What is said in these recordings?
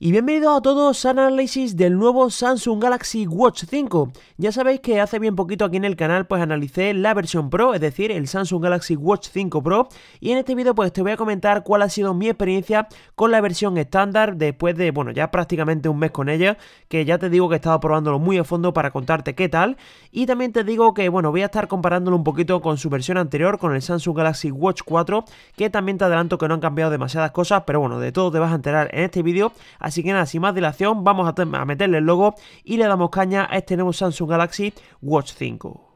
Y bienvenidos a todos al análisis del nuevo Samsung Galaxy Watch 5. Ya sabéis que hace bien poquito aquí en el canal pues analicé la versión Pro, es decir, el Samsung Galaxy Watch 5 Pro. Y en este vídeo pues te voy a comentar cuál ha sido mi experiencia con la versión estándar después de, bueno, ya prácticamente un mes con ella. Que ya te digo que he estado probándolo muy a fondo para contarte qué tal. Y también te digo que, bueno, voy a estar comparándolo un poquito con su versión anterior, con el Samsung Galaxy Watch 4. Que también te adelanto que no han cambiado demasiadas cosas, pero bueno, de todo te vas a enterar en este vídeo. Así que nada, sin más dilación, vamos a, meterle el logo y le damos caña a este nuevo Samsung Galaxy Watch 5.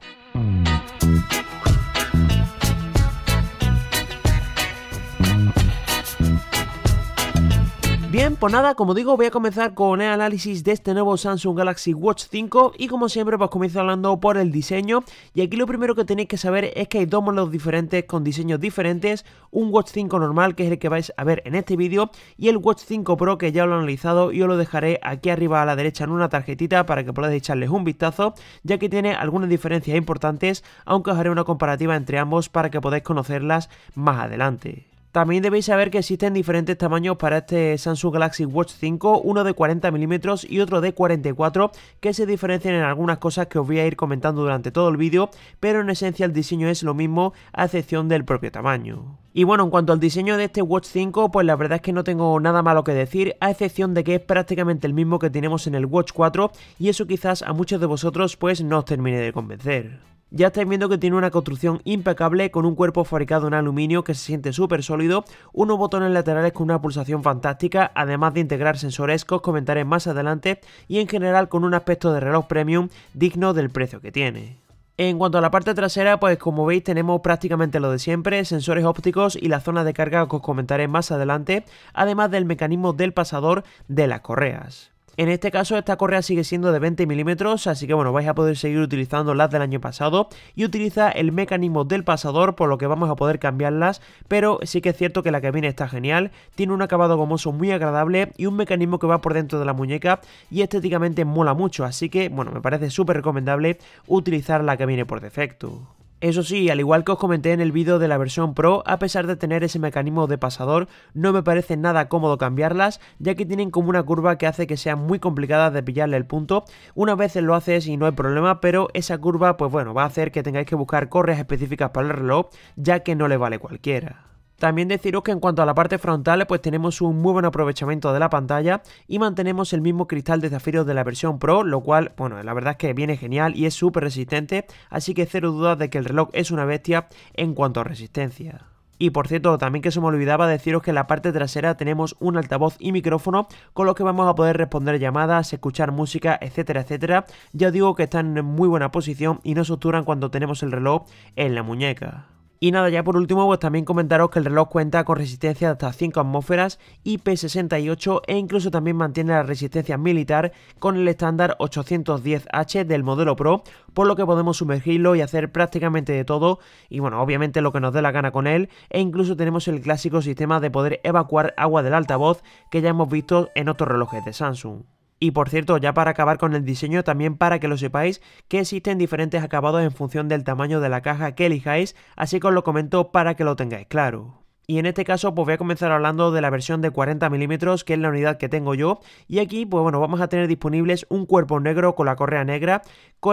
Bien, pues nada, como digo, voy a comenzar con el análisis de este nuevo Samsung Galaxy Watch 5 y como siempre pues comienzo hablando por el diseño y aquí lo primero que tenéis que saber es que hay dos modelos diferentes con diseños diferentes, un Watch 5 normal que es el que vais a ver en este vídeo y el Watch 5 Pro que ya lo he analizado y os lo dejaré aquí arriba a la derecha en una tarjetita para que podáis echarles un vistazo ya que tiene algunas diferencias importantes aunque os haré una comparativa entre ambos para que podáis conocerlas más adelante. También debéis saber que existen diferentes tamaños para este Samsung Galaxy Watch 5, uno de 40 mm y otro de 44, que se diferencian en algunas cosas que os voy a ir comentando durante todo el vídeo, pero en esencia el diseño es lo mismo a excepción del propio tamaño. Y bueno, en cuanto al diseño de este Watch 5, pues la verdad es que no tengo nada malo que decir, a excepción de que es prácticamente el mismo que tenemos en el Watch 4 y eso quizás a muchos de vosotros pues no os termine de convencer. Ya estáis viendo que tiene una construcción impecable con un cuerpo fabricado en aluminio que se siente súper sólido, unos botones laterales con una pulsación fantástica, además de integrar sensores que os comentaré más adelante y en general con un aspecto de reloj premium digno del precio que tiene. En cuanto a la parte trasera, pues como veis tenemos prácticamente lo de siempre, sensores ópticos y la zona de carga que os comentaré más adelante, además del mecanismo del pasador de las correas. En este caso esta correa sigue siendo de 20 milímetros, así que bueno, vais a poder seguir utilizando las del año pasado y utiliza el mecanismo del pasador, por lo que vamos a poder cambiarlas, pero sí que es cierto que la que viene está genial, tiene un acabado gomoso muy agradable y un mecanismo que va por dentro de la muñeca y estéticamente mola mucho, así que bueno, me parece súper recomendable utilizar la que viene por defecto. Eso sí, al igual que os comenté en el vídeo de la versión Pro, a pesar de tener ese mecanismo de pasador, no me parece nada cómodo cambiarlas, ya que tienen como una curva que hace que sea muy complicada de pillarle el punto. Una vez lo haces y no hay problema, pero esa curva pues bueno, va a hacer que tengáis que buscar correas específicas para el reloj, ya que no le vale cualquiera. También deciros que en cuanto a la parte frontal, pues tenemos un muy buen aprovechamiento de la pantalla y mantenemos el mismo cristal de zafiro de la versión Pro, lo cual, bueno, la verdad es que viene genial y es súper resistente, así que cero dudas de que el reloj es una bestia en cuanto a resistencia. Y por cierto, también que se me olvidaba deciros que en la parte trasera tenemos un altavoz y micrófono con los que vamos a poder responder llamadas, escuchar música, etcétera, etcétera. Ya digo que están en muy buena posición y no se obturan cuando tenemos el reloj en la muñeca. Y nada, ya por último, pues también comentaros que el reloj cuenta con resistencia de hasta 5 atmósferas IP68 e incluso también mantiene la resistencia militar con el estándar 810H del modelo Pro, por lo que podemos sumergirlo y hacer prácticamente de todo, y bueno, obviamente lo que nos dé la gana con él, e incluso tenemos el clásico sistema de poder evacuar agua del altavoz que ya hemos visto en otros relojes de Samsung. Y por cierto, ya para acabar con el diseño, también para que lo sepáis, que existen diferentes acabados en función del tamaño de la caja que elijáis, así que os lo comento para que lo tengáis claro. Y en este caso pues voy a comenzar hablando de la versión de 40 milímetros que es la unidad que tengo yo y aquí pues bueno vamos a tener disponibles un cuerpo negro con la correa negra,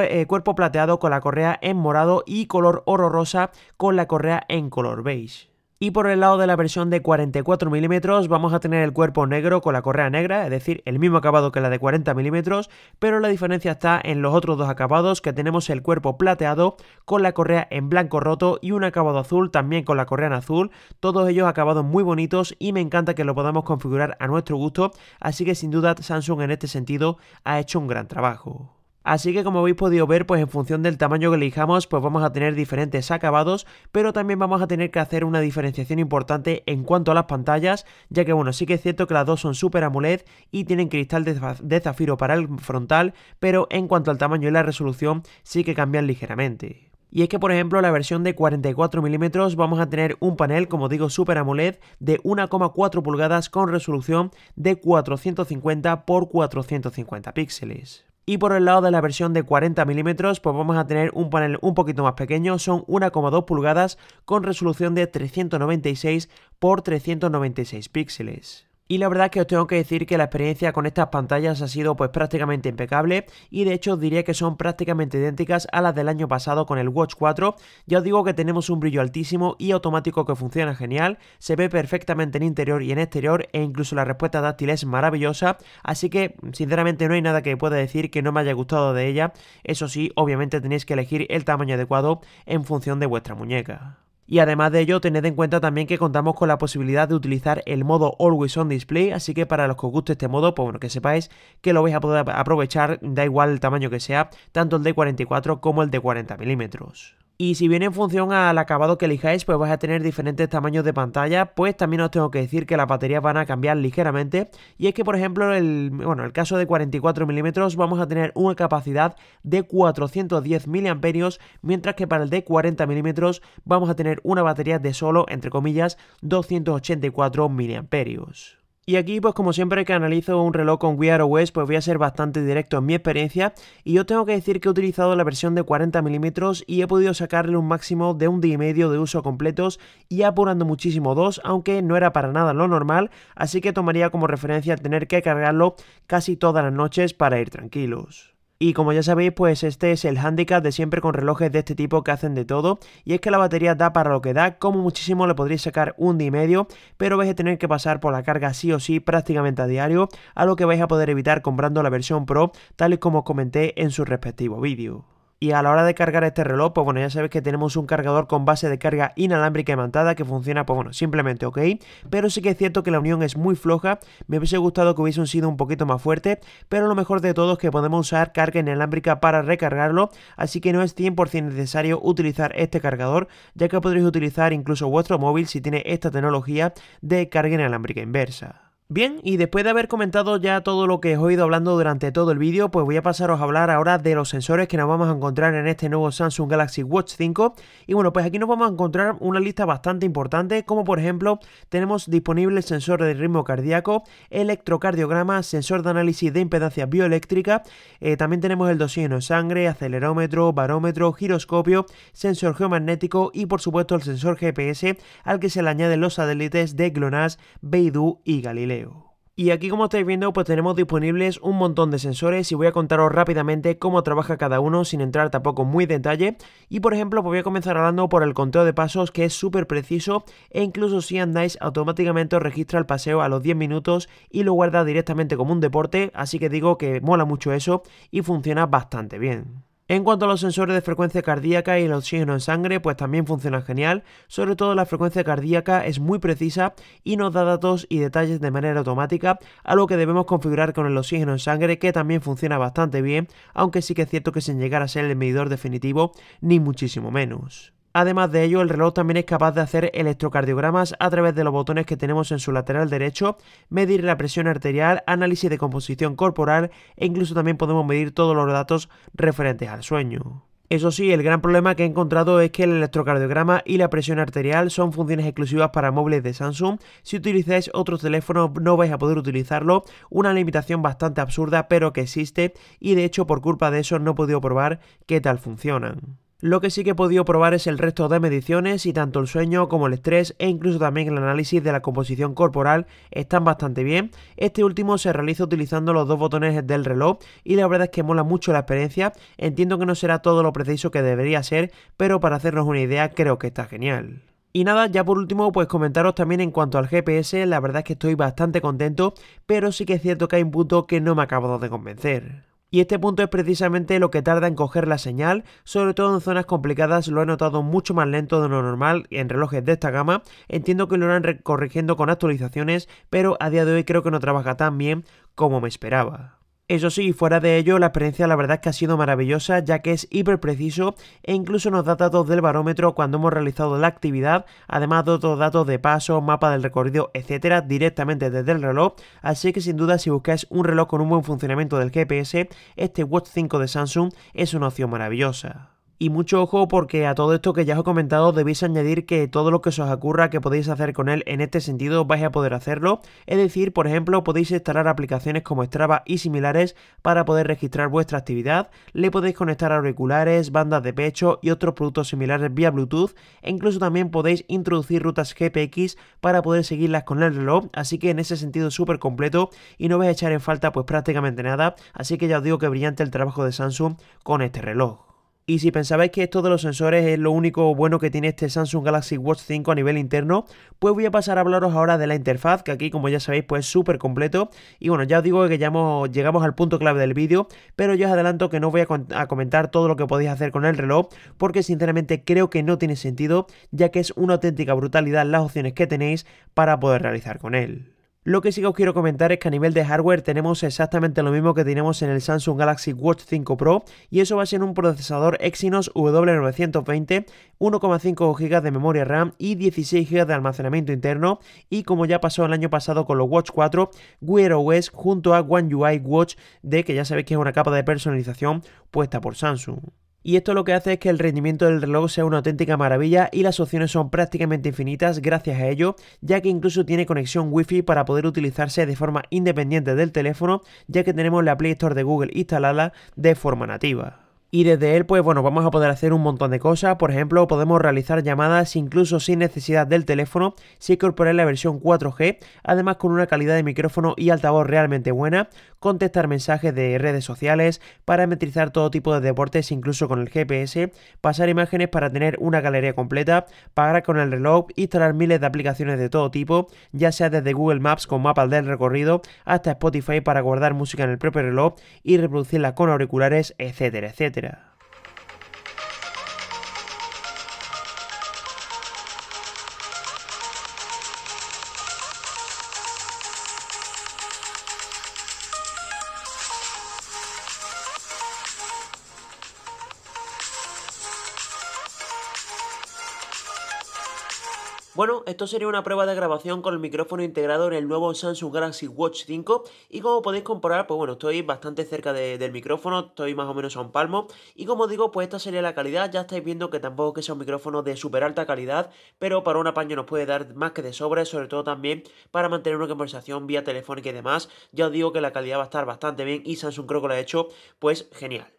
eh, cuerpo plateado con la correa en morado y color oro rosa con la correa en color beige. Y por el lado de la versión de 44 mm vamos a tener el cuerpo negro con la correa negra, es decir, el mismo acabado que la de 40 mm pero la diferencia está en los otros dos acabados que tenemos el cuerpo plateado con la correa en blanco roto y un acabado azul también con la correa en azul, todos ellos acabados muy bonitos y me encanta que lo podamos configurar a nuestro gusto, así que sin duda Samsung en este sentido ha hecho un gran trabajo. Así que como habéis podido ver, pues en función del tamaño que elijamos, pues vamos a tener diferentes acabados, pero también vamos a tener que hacer una diferenciación importante en cuanto a las pantallas, ya que bueno, sí que es cierto que las dos son Super AMOLED y tienen cristal de, zafiro para el frontal, pero en cuanto al tamaño y la resolución sí que cambian ligeramente. Y es que, por ejemplo, la versión de 44 mm vamos a tener un panel, como digo, Super AMOLED de 1,4 pulgadas con resolución de 450 x 450 píxeles. Y por el lado de la versión de 40 milímetros, pues vamos a tener un panel un poquito más pequeño, son 1,2 pulgadas con resolución de 396 x 396 píxeles. Y la verdad es que os tengo que decir que la experiencia con estas pantallas ha sido pues prácticamente impecable y de hecho os diría que son prácticamente idénticas a las del año pasado con el Watch 4. Ya os digo que tenemos un brillo altísimo y automático que funciona genial, se ve perfectamente en interior y en exterior e incluso la respuesta dáctil es maravillosa, así que sinceramente no hay nada que pueda decir que no me haya gustado de ella, eso sí, obviamente tenéis que elegir el tamaño adecuado en función de vuestra muñeca. Y además de ello, tened en cuenta también que contamos con la posibilidad de utilizar el modo Always on Display, así que para los que os guste este modo, pues bueno, que sepáis que lo vais a poder aprovechar, da igual el tamaño que sea, tanto el de 44 como el de 40 milímetros. Y si bien en función al acabado que elijáis, pues vais a tener diferentes tamaños de pantalla, pues también os tengo que decir que las baterías van a cambiar ligeramente. Y es que, por ejemplo, el, bueno, el caso de 44 milímetros vamos a tener una capacidad de 410 miliamperios, mientras que para el de 40 milímetros vamos a tener una batería de solo, entre comillas, 284 miliamperios. Y aquí, pues como siempre que analizo un reloj con Wear OS, pues voy a ser bastante directo en mi experiencia. Y yo tengo que decir que he utilizado la versión de 40 mm y he podido sacarle un máximo de un día y medio de uso completos y apurando muchísimo dos, aunque no era para nada lo normal, así que tomaría como referencia tener que cargarlo casi todas las noches para ir tranquilos. Y como ya sabéis, pues este es el hándicap de siempre con relojes de este tipo que hacen de todo. Y es que la batería da para lo que da, como muchísimo le podréis sacar un día y medio, pero vais a tener que pasar por la carga sí o sí prácticamente a diario, a lo que vais a poder evitar comprando la versión Pro, tal y como os comenté en su respectivo vídeo. Y a la hora de cargar este reloj, pues bueno, ya sabéis que tenemos un cargador con base de carga inalámbrica emantada que funciona, pues bueno, simplemente ok. Pero sí que es cierto que la unión es muy floja, me hubiese gustado que hubiese sido un poquito más fuerte, pero lo mejor de todo es que podemos usar carga inalámbrica para recargarlo, así que no es 100% necesario utilizar este cargador, ya que podréis utilizar incluso vuestro móvil si tiene esta tecnología de carga inalámbrica inversa. Bien, y después de haber comentado ya todo lo que os he oído hablando durante todo el vídeo, pues voy a pasaros a hablar ahora de los sensores que nos vamos a encontrar en este nuevo Samsung Galaxy Watch 5. Y bueno, pues aquí nos vamos a encontrar una lista bastante importante, como por ejemplo tenemos disponible el sensor de ritmo cardíaco, electrocardiograma, sensor de análisis de impedancia bioeléctrica, eh, también tenemos el de sangre, acelerómetro, barómetro, giroscopio, sensor geomagnético y por supuesto el sensor GPS al que se le añaden los satélites de GLONASS, Beidou y Galileo. Y aquí como estáis viendo pues tenemos disponibles un montón de sensores y voy a contaros rápidamente cómo trabaja cada uno sin entrar tampoco muy en detalle y por ejemplo pues voy a comenzar hablando por el conteo de pasos que es súper preciso e incluso si andáis automáticamente os registra el paseo a los 10 minutos y lo guarda directamente como un deporte así que digo que mola mucho eso y funciona bastante bien. En cuanto a los sensores de frecuencia cardíaca y el oxígeno en sangre, pues también funciona genial, sobre todo la frecuencia cardíaca es muy precisa y nos da datos y detalles de manera automática, algo que debemos configurar con el oxígeno en sangre que también funciona bastante bien, aunque sí que es cierto que sin llegar a ser el medidor definitivo, ni muchísimo menos. Además de ello, el reloj también es capaz de hacer electrocardiogramas a través de los botones que tenemos en su lateral derecho, medir la presión arterial, análisis de composición corporal e incluso también podemos medir todos los datos referentes al sueño. Eso sí, el gran problema que he encontrado es que el electrocardiograma y la presión arterial son funciones exclusivas para móviles de Samsung. Si utilizáis otros teléfonos no vais a poder utilizarlo, una limitación bastante absurda pero que existe y de hecho por culpa de eso no he podido probar qué tal funcionan. Lo que sí que he podido probar es el resto de mediciones y tanto el sueño como el estrés e incluso también el análisis de la composición corporal están bastante bien. Este último se realiza utilizando los dos botones del reloj y la verdad es que mola mucho la experiencia. Entiendo que no será todo lo preciso que debería ser, pero para hacernos una idea creo que está genial. Y nada, ya por último, pues comentaros también en cuanto al GPS, la verdad es que estoy bastante contento, pero sí que es cierto que hay un punto que no me ha acabado de convencer. Y este punto es precisamente lo que tarda en coger la señal, sobre todo en zonas complicadas lo he notado mucho más lento de lo normal en relojes de esta gama, entiendo que lo irán corrigiendo con actualizaciones, pero a día de hoy creo que no trabaja tan bien como me esperaba. Eso sí, fuera de ello, la experiencia la verdad es que ha sido maravillosa ya que es hiper preciso e incluso nos da datos del barómetro cuando hemos realizado la actividad, además de otros datos de paso, mapa del recorrido, etcétera, directamente desde el reloj, así que sin duda si buscáis un reloj con un buen funcionamiento del GPS, este Watch 5 de Samsung es una opción maravillosa. Y mucho ojo porque a todo esto que ya os he comentado debéis añadir que todo lo que os ocurra que podéis hacer con él en este sentido vais a poder hacerlo. Es decir, por ejemplo, podéis instalar aplicaciones como Strava y similares para poder registrar vuestra actividad. Le podéis conectar auriculares, bandas de pecho y otros productos similares vía Bluetooth. E incluso también podéis introducir rutas GPX para poder seguirlas con el reloj. Así que en ese sentido súper completo y no vais a echar en falta pues prácticamente nada. Así que ya os digo que brillante el trabajo de Samsung con este reloj. Y si pensabais que esto de los sensores es lo único bueno que tiene este Samsung Galaxy Watch 5 a nivel interno, pues voy a pasar a hablaros ahora de la interfaz, que aquí como ya sabéis pues es súper completo. Y bueno, ya os digo que ya llegamos al punto clave del vídeo, pero yo os adelanto que no voy a comentar todo lo que podéis hacer con el reloj, porque sinceramente creo que no tiene sentido, ya que es una auténtica brutalidad las opciones que tenéis para poder realizar con él. Lo que sí que os quiero comentar es que a nivel de hardware tenemos exactamente lo mismo que tenemos en el Samsung Galaxy Watch 5 Pro y eso va a ser un procesador Exynos W920, 1,5 GB de memoria RAM y 16 GB de almacenamiento interno y como ya pasó el año pasado con los Watch 4, Wear OS junto a One UI Watch de que ya sabéis que es una capa de personalización puesta por Samsung. Y esto lo que hace es que el rendimiento del reloj sea una auténtica maravilla y las opciones son prácticamente infinitas gracias a ello, ya que incluso tiene conexión wifi para poder utilizarse de forma independiente del teléfono, ya que tenemos la Play Store de Google instalada de forma nativa y desde él pues bueno vamos a poder hacer un montón de cosas, por ejemplo podemos realizar llamadas incluso sin necesidad del teléfono, si incorporé la versión 4G, además con una calidad de micrófono y altavoz realmente buena, contestar mensajes de redes sociales, parametrizar todo tipo de deportes incluso con el GPS, pasar imágenes para tener una galería completa, pagar con el reloj, instalar miles de aplicaciones de todo tipo, ya sea desde Google Maps con mapas del recorrido hasta Spotify para guardar música en el propio reloj y reproducirla con auriculares, etcétera, etcétera. etc. Esto sería una prueba de grabación con el micrófono integrado en el nuevo Samsung Galaxy Watch 5 y como podéis comparar, pues bueno, estoy bastante cerca del micrófono, estoy más o menos a un palmo y como digo, pues esta sería la calidad, ya estáis viendo que tampoco que sea un micrófono de súper alta calidad, pero para un apaño nos puede dar más que de y sobre todo también para mantener una conversación vía telefónica y demás, ya os digo que la calidad va a estar bastante bien y Samsung creo que lo ha hecho pues genial.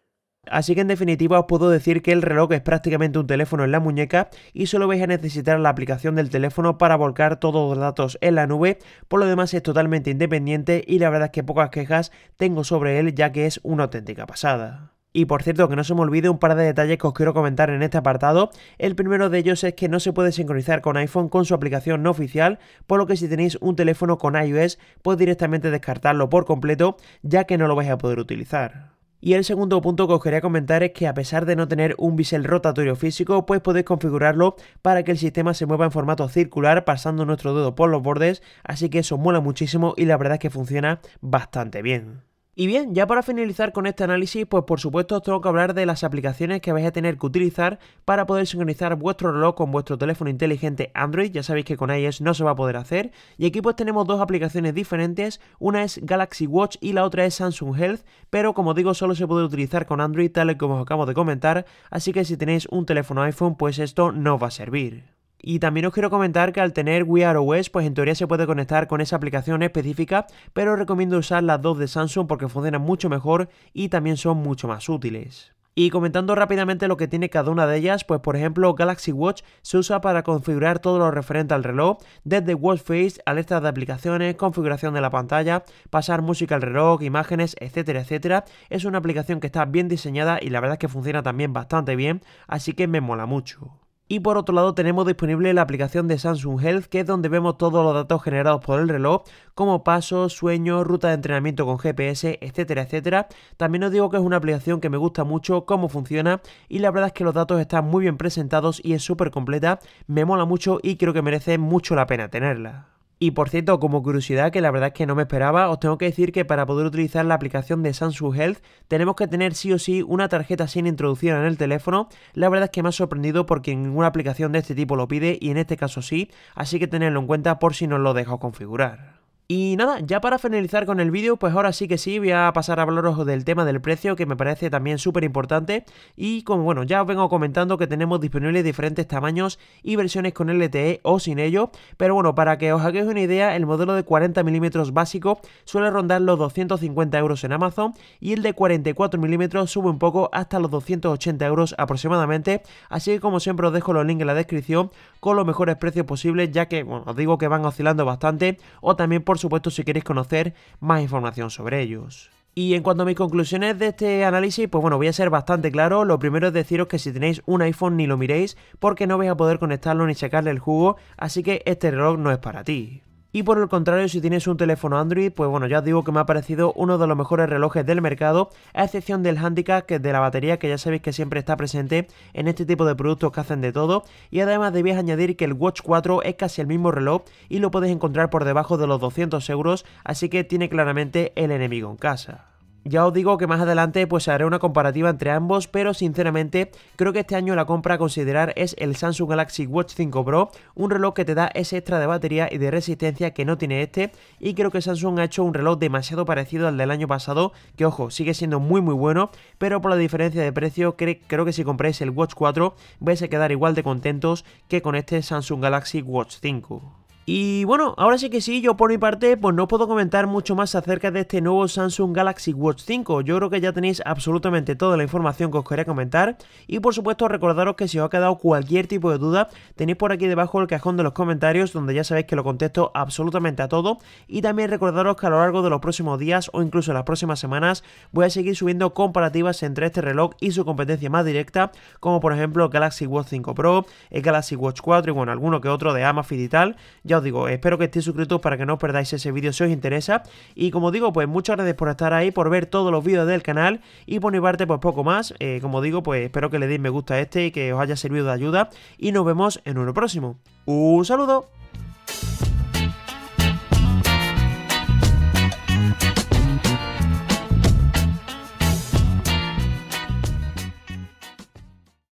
Así que en definitiva os puedo decir que el reloj es prácticamente un teléfono en la muñeca y solo vais a necesitar la aplicación del teléfono para volcar todos los datos en la nube, por lo demás es totalmente independiente y la verdad es que pocas quejas tengo sobre él ya que es una auténtica pasada. Y por cierto, que no se me olvide un par de detalles que os quiero comentar en este apartado. El primero de ellos es que no se puede sincronizar con iPhone con su aplicación no oficial, por lo que si tenéis un teléfono con iOS, podéis pues directamente descartarlo por completo, ya que no lo vais a poder utilizar. Y el segundo punto que os quería comentar es que a pesar de no tener un bisel rotatorio físico, pues podéis configurarlo para que el sistema se mueva en formato circular pasando nuestro dedo por los bordes, así que eso mola muchísimo y la verdad es que funciona bastante bien. Y bien, ya para finalizar con este análisis, pues por supuesto os tengo que hablar de las aplicaciones que vais a tener que utilizar para poder sincronizar vuestro reloj con vuestro teléfono inteligente Android, ya sabéis que con iOS no se va a poder hacer, y aquí pues tenemos dos aplicaciones diferentes, una es Galaxy Watch y la otra es Samsung Health, pero como digo solo se puede utilizar con Android tal y como os acabo de comentar, así que si tenéis un teléfono iPhone pues esto no va a servir. Y también os quiero comentar que al tener Wear OS, pues en teoría se puede conectar con esa aplicación específica, pero os recomiendo usar las dos de Samsung porque funcionan mucho mejor y también son mucho más útiles. Y comentando rápidamente lo que tiene cada una de ellas, pues por ejemplo Galaxy Watch se usa para configurar todo lo referente al reloj, desde watch face, alertas de aplicaciones, configuración de la pantalla, pasar música al reloj, imágenes, etcétera, etcétera. Es una aplicación que está bien diseñada y la verdad es que funciona también bastante bien, así que me mola mucho. Y por otro lado tenemos disponible la aplicación de Samsung Health, que es donde vemos todos los datos generados por el reloj, como pasos, sueños, ruta de entrenamiento con GPS, etcétera, etcétera. También os digo que es una aplicación que me gusta mucho, cómo funciona, y la verdad es que los datos están muy bien presentados y es súper completa, me mola mucho y creo que merece mucho la pena tenerla. Y por cierto, como curiosidad, que la verdad es que no me esperaba, os tengo que decir que para poder utilizar la aplicación de Samsung Health tenemos que tener sí o sí una tarjeta sin introducción en el teléfono. La verdad es que me ha sorprendido porque ninguna aplicación de este tipo lo pide y en este caso sí, así que tenedlo en cuenta por si no lo dejo configurar. Y nada, ya para finalizar con el vídeo, pues ahora sí que sí, voy a pasar a hablaros del tema del precio, que me parece también súper importante. Y como bueno, ya os vengo comentando que tenemos disponibles diferentes tamaños y versiones con LTE o sin ello. Pero bueno, para que os hagáis una idea, el modelo de 40 mm básico suele rondar los 250 euros en Amazon y el de 44 mm sube un poco hasta los 280 euros aproximadamente. Así que como siempre os dejo los links en la descripción con los mejores precios posibles, ya que, bueno, os digo que van oscilando bastante, o también, por supuesto, si queréis conocer más información sobre ellos. Y en cuanto a mis conclusiones de este análisis, pues bueno, voy a ser bastante claro. Lo primero es deciros que si tenéis un iPhone ni lo miréis porque no vais a poder conectarlo ni sacarle el jugo, así que este reloj no es para ti. Y por el contrario, si tienes un teléfono Android, pues bueno, ya os digo que me ha parecido uno de los mejores relojes del mercado, a excepción del handicap de la batería, que ya sabéis que siempre está presente en este tipo de productos que hacen de todo. Y además debéis añadir que el Watch 4 es casi el mismo reloj y lo puedes encontrar por debajo de los 200 euros, así que tiene claramente el enemigo en casa. Ya os digo que más adelante pues haré una comparativa entre ambos, pero sinceramente creo que este año la compra a considerar es el Samsung Galaxy Watch 5 Pro, un reloj que te da ese extra de batería y de resistencia que no tiene este, y creo que Samsung ha hecho un reloj demasiado parecido al del año pasado, que ojo, sigue siendo muy muy bueno, pero por la diferencia de precio creo que si compráis el Watch 4 vais a quedar igual de contentos que con este Samsung Galaxy Watch 5. Y bueno, ahora sí que sí, yo por mi parte pues no puedo comentar mucho más acerca de este nuevo Samsung Galaxy Watch 5, yo creo que ya tenéis absolutamente toda la información que os quería comentar y por supuesto recordaros que si os ha quedado cualquier tipo de duda tenéis por aquí debajo el cajón de los comentarios donde ya sabéis que lo contesto absolutamente a todo y también recordaros que a lo largo de los próximos días o incluso las próximas semanas voy a seguir subiendo comparativas entre este reloj y su competencia más directa como por ejemplo Galaxy Watch 5 Pro, el Galaxy Watch 4 y bueno alguno que otro de Amazfit y tal. Ya os digo, espero que estéis suscritos para que no os perdáis ese vídeo si os interesa. Y como digo, pues muchas gracias por estar ahí, por ver todos los vídeos del canal. Y por mi parte, pues poco más. Eh, como digo, pues espero que le deis me gusta a este y que os haya servido de ayuda. Y nos vemos en uno próximo. ¡Un saludo!